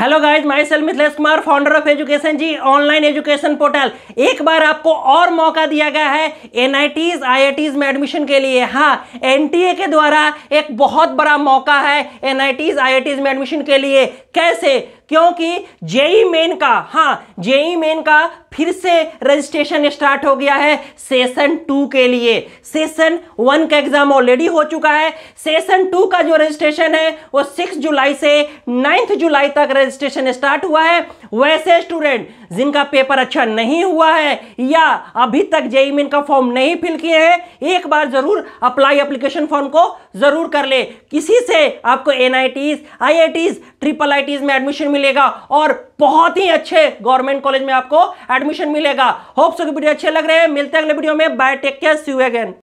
hello guys myself Mithilesh Kumar founder of education G online education portal एक बार आपको और मौका दिया गया है एन आई में एडमिशन के लिए हाँ एन के द्वारा एक बहुत बड़ा मौका है एन आई में एडमिशन के लिए कैसे क्योंकि जेई मेन का हाँ जेई मेन का फिर से रजिस्ट्रेशन स्टार्ट हो गया है सेशन टू के लिए सेशन वन का एग्जाम ऑलरेडी हो चुका है सेशन टू का जो रजिस्ट्रेशन है वो सिक्स जुलाई से नाइन्थ जुलाई तक रजिस्ट्रेशन स्टार्ट हुआ है वैसे स्टूडेंट जिनका पेपर अच्छा नहीं हुआ है या अभी तक जेई में इनका फॉर्म नहीं फिल किए हैं एक बार जरूर अप्लाई एप्लीकेशन फॉर्म को जरूर कर ले किसी से आपको N I I Ts triple I Ts में एडमिशन मिलेगा और बहुत ही अच्छे गवर्नमेंट कॉलेज में आपको एडमिशन मिलेगा होप्स वीडियो अच्छे लग रहे हैं मिलते हैं अगले वीडियो में bye take care see you again